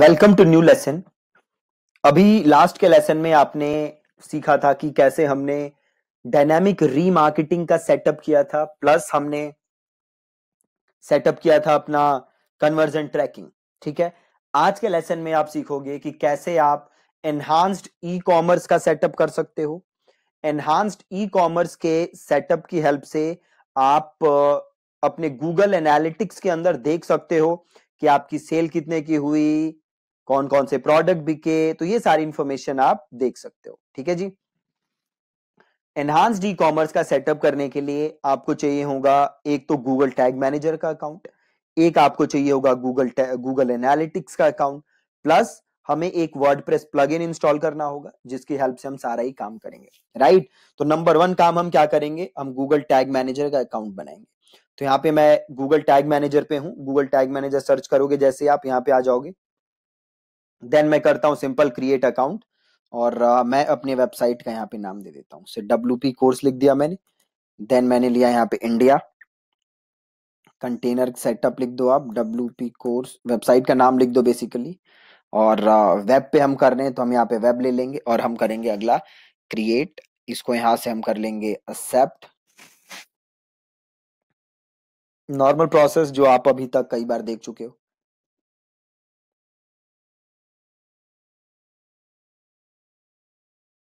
Welcome to new lesson अभी last के lesson में आपने सीखा था कि कैसे हमने डायनामिक रीमार्केटिंग का सेटअप किया था प्लस हमने सेटअप किया था अपना कन्वर्जन ट्रैकिंग ठीक है आज के लेसन में आप सीखोगे कि कैसे आप एनहांस्ड ई कॉमर्स का सेटअप कर सकते हो एनहांस्ड ई कॉमर्स के सेटअप की हेल्प से आप अपने गूगल एनालिटिक्स के अंदर देख सकते हो कि आपकी सेल कितने की हुई कौन कौन से प्रोडक्ट बिके तो ये सारी इंफॉर्मेशन आप देख सकते हो ठीक है जी एनहांस ई कॉमर्स का सेटअप करने के लिए आपको चाहिए होगा एक तो गूगल टैग मैनेजर का अकाउंट एक आपको चाहिए होगा गूगल गूगल एनालिटिक्स का अकाउंट प्लस हमें एक वर्ड प्लग इन इंस्टॉल करना होगा जिसकी हेल्प से हम सारा ही काम करेंगे राइट तो नंबर वन काम हम क्या करेंगे हम गूगल टैग मैनेजर का अकाउंट बनाएंगे तो यहाँ पे मैं गूगल टैग मैनेजर पे हूँ गूगल टैग मैनेजर सर्च करोगे जैसे आप यहाँ पे आ जाओगे देन मैं करता हूँ सिंपल क्रिएट अकाउंट और uh, मैं अपने वेबसाइट का यहाँ पे नाम दे देता हूँ डब्ल्यू पी कोर्स लिख दिया मैंने देन मैंने लिया यहाँ पे इंडिया कंटेनर सेटअप लिख दो आप डब्ल्यू पी कोर्स वेबसाइट का नाम लिख दो बेसिकली और वेब पे हम कर रहे हैं तो हम यहाँ पे वेब ले लेंगे और हम करेंगे अगला क्रिएट इसको यहां से हम कर लेंगे एक्सेप्ट नॉर्मल प्रोसेस जो आप अभी तक कई बार देख चुके हो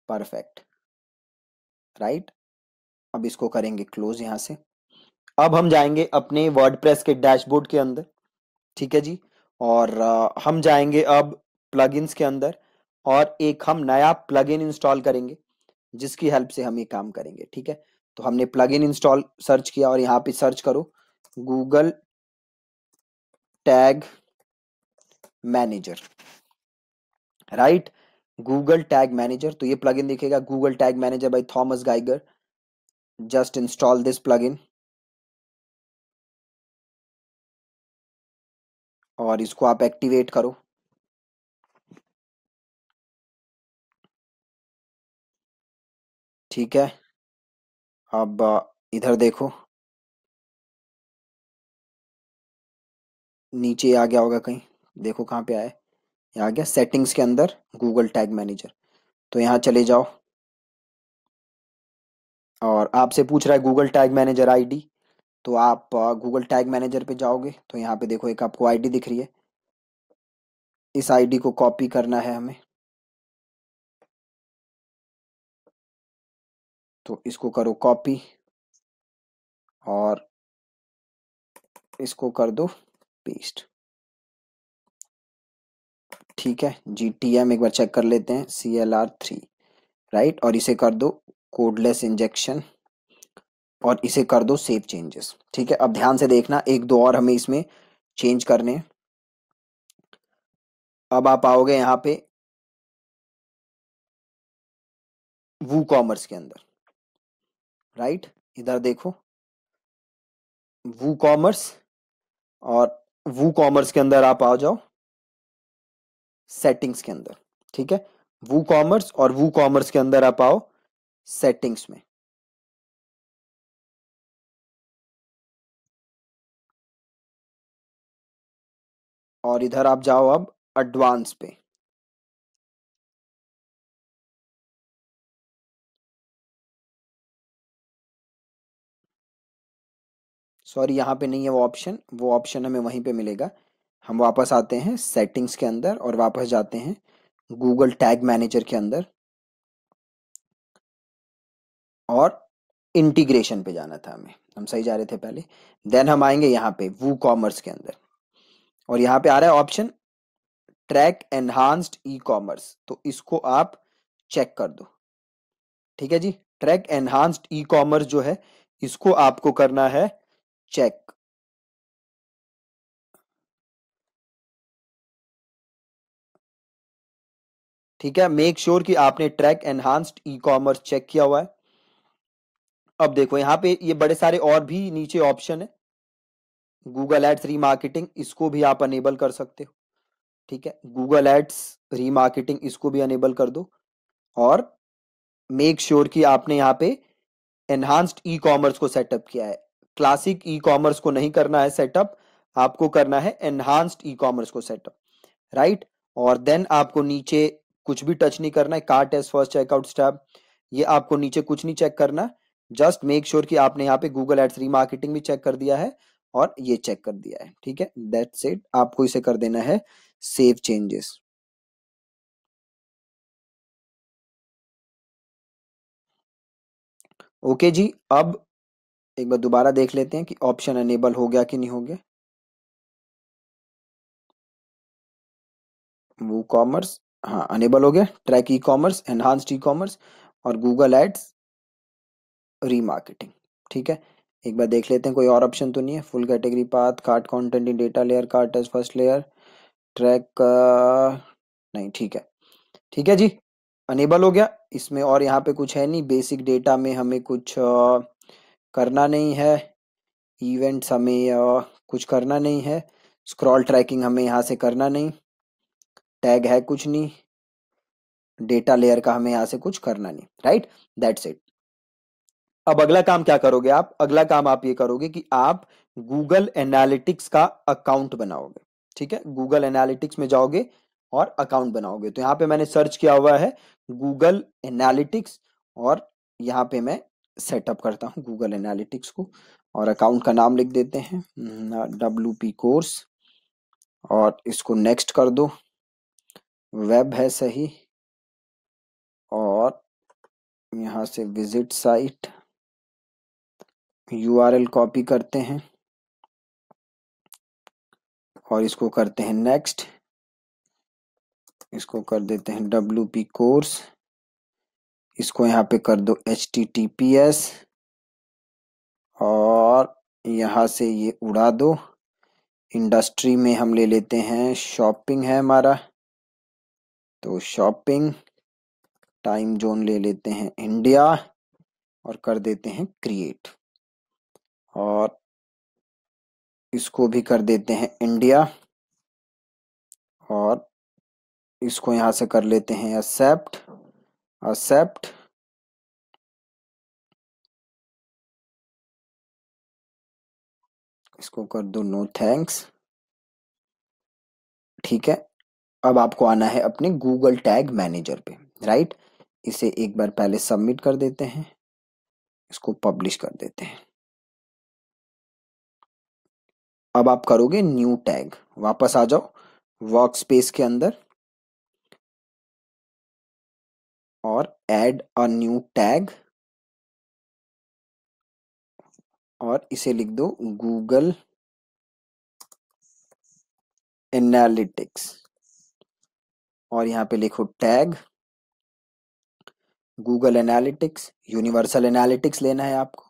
परफेक्ट राइट अब इसको करेंगे क्लोज यहां से अब हम जाएंगे अपने वर्डप्रेस के डैशबोर्ड के अंदर ठीक है जी और हम जाएंगे अब प्लगइन्स के अंदर और एक हम नया प्लगइन इंस्टॉल करेंगे जिसकी हेल्प से हम ये काम करेंगे ठीक है तो हमने प्लगइन इंस्टॉल सर्च किया और यहाँ पे सर्च करो Google tag manager right Google tag manager तो ये प्लगइन देखेगा Google tag manager by Thomas Geiger just install this plugin और इसको आप एक्टिवेट करो ठीक है अब इधर देखो नीचे आ गया होगा कहीं देखो कहाँ पे आया यहाँ आ गया सेटिंग्स के अंदर गूगल टैग मैनेजर तो यहाँ चले जाओ और आपसे पूछ रहा है गूगल टैग मैनेजर आईडी तो आप गूगल टैग मैनेजर पे जाओगे तो यहाँ पे देखो एक आपको आईडी दिख रही है इस आईडी को कॉपी करना है हमें तो इसको करो कॉपी और इसको कर दो पेस्ट ठीक है जी टी एम एक बार चेक कर लेते हैं C L R three right और इसे कर दो कोडलेस इंजेक्शन और इसे कर दो सेव चेंजेस ठीक है अब ध्यान से देखना एक दो और हमें इसमें चेंज करने अब आप आओगे यहां पे वू कॉमर्स के अंदर राइट इधर देखो वू कॉमर्स और वू कॉमर्स के अंदर आप आ जाओ सेटिंग्स के अंदर ठीक है वू कॉमर्स और वू कॉमर्स के अंदर आप आओ सेटिंग्स में और इधर आप जाओ अब एडवांस पे सॉरी यहाँ पे नहीं है वो ऑप्शन वो ऑप्शन हमें वहीं पे मिलेगा हम वापस आते हैं सेटिंग्स के अंदर और वापस जाते हैं गूगल टैग मैनेजर के अंदर और इंटीग्रेशन पे जाना था हमें हम सही जा रहे थे पहले देन हम आएंगे यहाँ पे वू कॉमर्स के अंदर और यहाँ पे आ रहा है option track enhanced e commerce तो इसको आप चेक कर दो ठीक है जी ट्रैक एनहांस्ड ई कॉमर्स जो है इसको आपको करना है चेक ठीक है मेक श्योर sure कि आपने track enhanced e commerce check किया हुआ है अब देखो यहां पे ये बड़े सारे और भी नीचे ऑप्शन है गूगल एड्स रीमार्केटिंग इसको भी आप अनेबल कर सकते हो ठीक है गूगल एड्स रीमार्केटिंग इसको भी अनेबल कर दो और मेक श्योर sure कि आपने यहाँ पे एनहांस्ड ई कॉमर्स को सेटअप किया है क्लासिक ई कॉमर्स को नहीं करना है सेटअप आपको करना है एनहांस्ड ई कॉमर्स को सेटअप राइट और देन आपको नीचे कुछ भी टच नहीं करना है cart as first checkout step ये आपको नीचे कुछ नहीं चेक करना जस्ट मेक श्योर कि आपने यहाँ पे गूगल एड्स रीमार्केटिंग भी चेक कर दिया है और ये चेक कर दिया है ठीक है दैट्स इट आपको इसे कर देना है सेव चेंजेस ओके okay जी अब एक बार दोबारा देख लेते हैं कि ऑप्शन अनेबल हो गया कि नहीं हो गया वो कॉमर्स हाँ अनेबल हो गया track e commerce enhanced e commerce और गूगल एड्स रीमार्केटिंग ठीक है एक बार देख लेते हैं कोई और ऑप्शन तो नहीं है full category path cart content in data layer cart as first layer track का नहीं ठीक है ठीक है जी अनेबल हो गया इसमें और यहाँ पे कुछ है नहीं बेसिक डेटा में हमें uh, uh, कुछ करना नहीं है इवेंट्स हमें कुछ करना नहीं है स्क्रॉल ट्रैकिंग हमें यहाँ से करना नहीं टैग है कुछ नहीं डेटा लेयर का हमें यहाँ से कुछ करना नहीं राइट दैट्स इट अब अगला काम क्या करोगे आप अगला काम आप ये करोगे कि आप गूगल एनालिटिक्स का अकाउंट बनाओगे ठीक है गूगल एनालिटिक्स में जाओगे और अकाउंट बनाओगे तो यहाँ पे मैंने सर्च किया हुआ है गूगल एनालिटिक्स और यहाँ पे मैं सेटअप करता हूँ गूगल एनालिटिक्स को और अकाउंट का नाम लिख देते हैं डब्ल्यू पी कोर्स और इसको नेक्स्ट कर दो वेब है सही और यहाँ से विजिट साइट एल कॉपी करते हैं और इसको करते हैं नेक्स्ट इसको कर देते हैं डब्ल्यू पी कोर्स इसको यहाँ पे कर दो H T T P S और यहाँ से ये उड़ा दो इंडस्ट्री में हम ले लेते हैं शॉपिंग है हमारा तो शॉपिंग टाइम जोन ले लेते हैं इंडिया और कर देते हैं क्रिएट और इसको भी कर देते हैं इंडिया और इसको यहां से कर लेते हैं एक्सेप्ट एक्सेप्ट इसको कर दो नो थैंक्स ठीक है अब आपको आना है अपने गूगल टैग मैनेजर पे राइट इसे एक बार पहले सबमिट कर देते हैं इसको पब्लिश कर देते हैं अब आप करोगे न्यू टैग वापस आ जाओ वर्क स्पेस के अंदर और ऐड अ न्यू टैग और इसे लिख दो गूगल एनालिटिक्स और यहां पे लिखो tag Google analytics universal analytics लेना है आपको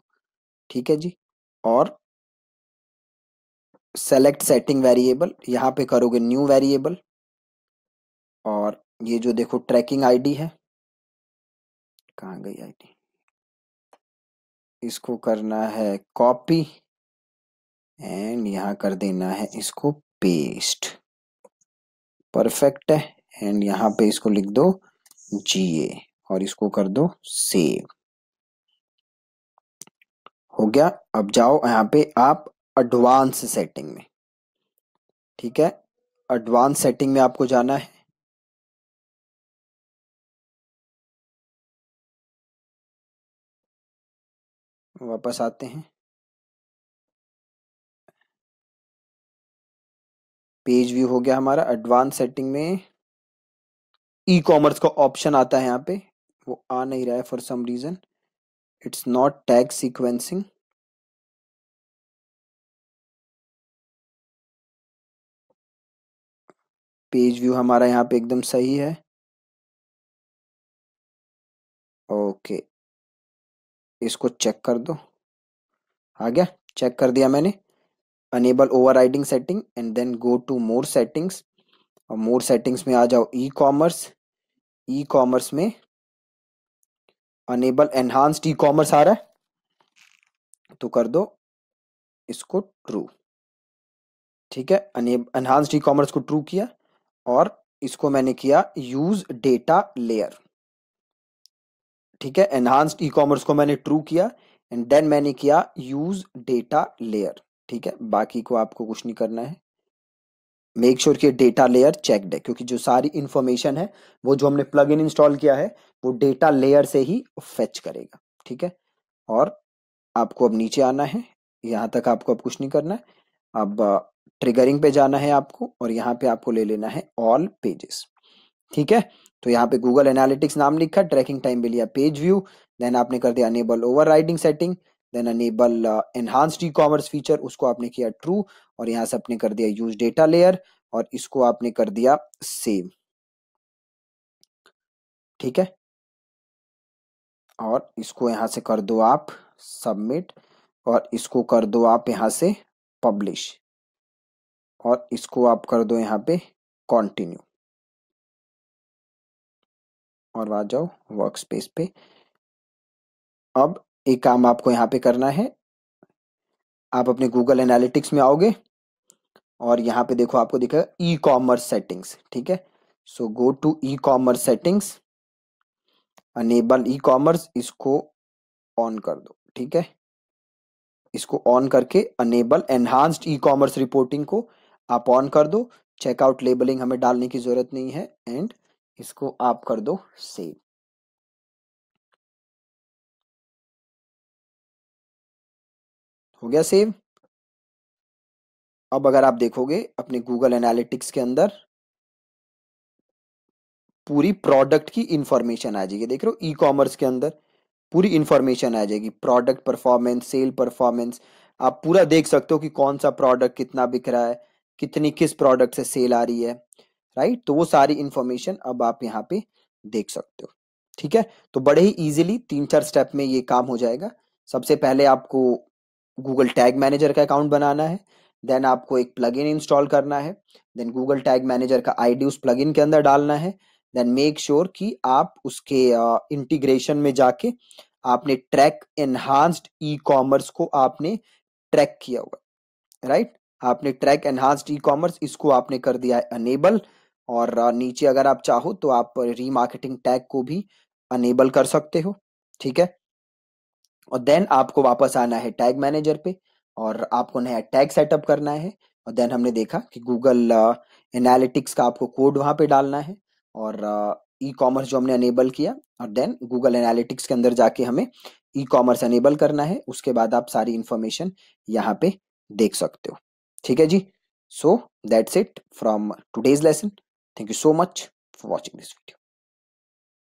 ठीक है जी और सेलेक्ट सेटिंग वेरिएबल यहाँ पे करोगे न्यू वेरिएबल और ये जो देखो ट्रैकिंग आईडी है कहाँ गई आईडी इसको करना है कॉपी एंड यहाँ कर देना है इसको पेस्ट परफेक्ट है एंड यहाँ पे इसको लिख दो जीए और इसको कर दो सेव हो गया अब जाओ यहाँ पे आप एडवांस सेटिंग में ठीक है एडवांस सेटिंग में आपको जाना है वापस आते हैं पेज व्यू हो गया हमारा एडवांस सेटिंग में ई कॉमर्स का ऑप्शन आता है यहाँ पे वो आ नहीं रहा है for some reason it's not tag sequencing page view हमारा यहाँ पे एकदम सही है ओके इसको चेक कर दो आ गया चेक कर दिया मैंने enable riding setting and then go to more settings और मोर सेटिंग्स में आ जाओ ई कॉमर्स ई कॉमर्स में अनेबल एनहांस्ड ई कॉमर्स आ रहा है तो कर दो इसको ट्रू ठीक है एनहांस्ड ई कॉमर्स को ट्रू किया और इसको मैंने किया यूज डेटा लेयर ठीक है एनहांस्ड ई कॉमर्स को मैंने ट्रू किया एंड देन मैंने किया यूज डेटा लेयर ठीक है बाकी को आपको कुछ नहीं करना है मेक श्योर sure कि डेटा लेयर चेकड है क्योंकि जो सारी इंफॉर्मेशन है वो जो हमने प्लग इन इंस्टॉल किया है वो डेटा लेयर से ही फेच करेगा ठीक है और आपको अब नीचे आना है यहां तक आपको अब कुछ नहीं करना है अब ट्रिगरिंग पे जाना है आपको और यहाँ पे आपको ले लेना है ऑल पेजेस ठीक है तो यहाँ पे गूगल एनालिटिक्स नाम लिखा ट्रैकिंग टाइम भी लिया पेज व्यू देन आपने कर दिया enable over setting then enable enhanced e commerce feature उसको आपने किया ट्रू और यहाँ से आपने कर दिया यूज डेटा लेयर और इसको आपने कर दिया सेव ठीक है और इसको यहाँ से कर दो आप सबमिट और इसको कर दो आप यहां से पब्लिश और इसको आप कर दो यहाँ पे कंटिन्यू और आ जाओ वर्क स्पेस पे अब एक काम आपको यहाँ पे करना है आप अपने गूगल एनालिटिक्स में आओगे और यहाँ पे देखो आपको दिखेगा ई कॉमर्स सेटिंग्स ठीक है so go to e commerce settings enable e commerce इसको ऑन कर दो ठीक है इसको ऑन करके enable enhanced e commerce reporting को आप ऑन कर दो चेकआउट लेबलिंग हमें डालने की जरूरत नहीं है एंड इसको आप कर दो सेव हो गया सेव अब अगर आप देखोगे अपने गूगल एनालिटिक्स के अंदर पूरी प्रोडक्ट की इंफॉर्मेशन आ जाएगी देख रहे हो ई कॉमर्स के अंदर पूरी इंफॉर्मेशन आ जाएगी प्रोडक्ट परफॉर्मेंस सेल परफॉर्मेंस आप पूरा देख सकते हो कि कौन सा प्रोडक्ट कितना बिक रहा है कितनी किस प्रोडक्ट से सेल आ रही है राइट तो वो सारी इंफॉर्मेशन अब आप यहाँ पे देख सकते हो ठीक है तो बड़े ही इजीली तीन चार स्टेप में ये काम हो जाएगा सबसे पहले आपको गूगल टैग मैनेजर का अकाउंट बनाना है देन आपको एक प्लग इंस्टॉल करना है देन गूगल टैग मैनेजर का आईडी उस प्लग के अंदर डालना है देन मेक श्योर कि आप उसके इंटीग्रेशन uh, में जाके आपने ट्रैक एनहांस्ड ई कॉमर्स को आपने ट्रैक किया हुआ राइट right? आपने ट्रैक एनहांस्ड ई कॉमर्स इसको आपने कर दिया है अनेबल और नीचे अगर आप चाहो तो आप रीमार्केटिंग टैग को भी अनेबल कर सकते हो ठीक है और देन आपको वापस आना है टैग मैनेजर पे और आपको नया टैग सेटअप करना है और देन हमने देखा कि गूगल एनालिटिक्स का आपको कोड वहां पे डालना है और ई कॉमर्स जो हमने अनेबल किया और देन गूगल एनालिटिक्स के अंदर जाके हमें ई कॉमर्स अनेबल करना है उसके बाद आप सारी इन्फॉर्मेशन यहाँ पे देख सकते हो ठीक है जी so that's it from today's lesson thank you so much for watching this video